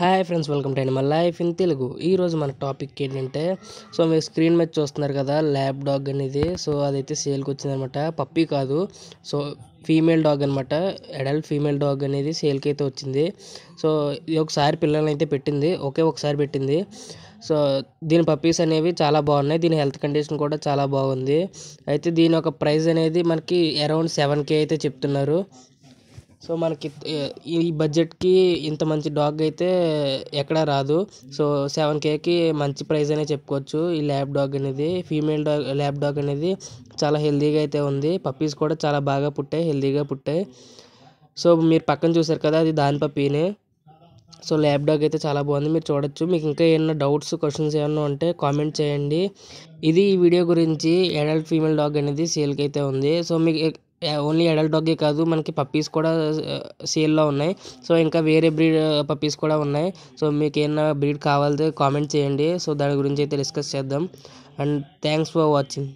hi friends welcome to my life in Telugu ఈరోజు మన topic ఏంటంటే సో మీరు స్క్రీన్ మీద చూస్తున్నారు కదా ల్యాబ్ డాగ్ అనేది సో అదైతే సేల్కి వచ్చిందనమాట పప్పీ కాదు సో ఫీమేల్ డాగ్ అనమాట అడల్ట్ ఫీమేల్ డాగ్ అనేది సేల్కి అయితే వచ్చింది సో ఇది ఒకసారి పిల్లల్ని అయితే పెట్టింది ఒకే ఒకసారి పెట్టింది సో దీని పప్పీస్ అనేవి చాలా బాగున్నాయి దీని హెల్త్ కండిషన్ కూడా చాలా బాగుంది అయితే దీని యొక్క ప్రైస్ అనేది మనకి అరౌండ్ సెవెన్ కే అయితే చెప్తున్నారు సో మనకి ఈ బడ్జెట్కి ఇంత మంచి డాగ్ అయితే ఎక్కడా రాదు సో సెవెన్ కేకి మంచి ప్రైస్ అనే చెప్పుకోవచ్చు ఈ ల్యాబ్ డాగ్ అనేది ఫీమేల్ డాగ్ ల్యాబ్ డాగ్ అనేది చాలా హెల్దీగా అయితే ఉంది పప్పీస్ కూడా చాలా బాగా పుట్టాయి హెల్దీగా పుట్టాయి సో మీరు పక్కన చూసారు కదా అది దాని పప్పీనే సో ల్యాబ్ డాగ్ అయితే చాలా బాగుంది మీరు చూడొచ్చు మీకు ఇంకా ఏమైనా డౌట్స్ క్వశ్చన్స్ ఏమైనా ఉంటే కామెంట్ చేయండి ఇది ఈ వీడియో గురించి అడల్ట్ ఫీమేల్ డాగ్ అనేది సేల్కి అయితే ఉంది సో మీకు ఓన్లీ అడల్ట్ డాగే కాదు మనకి పప్పీస్ కూడా సేల్లో ఉన్నాయి సో ఇంకా వేరే బ్రీడ్ పప్పీస్ కూడా ఉన్నాయి సో మీకు ఏమైనా బ్రీడ్ కావాలంటే కామెంట్ చేయండి సో దాని గురించి అయితే డిస్కస్ చేద్దాం అండ్ థ్యాంక్స్ ఫర్ వాచింగ్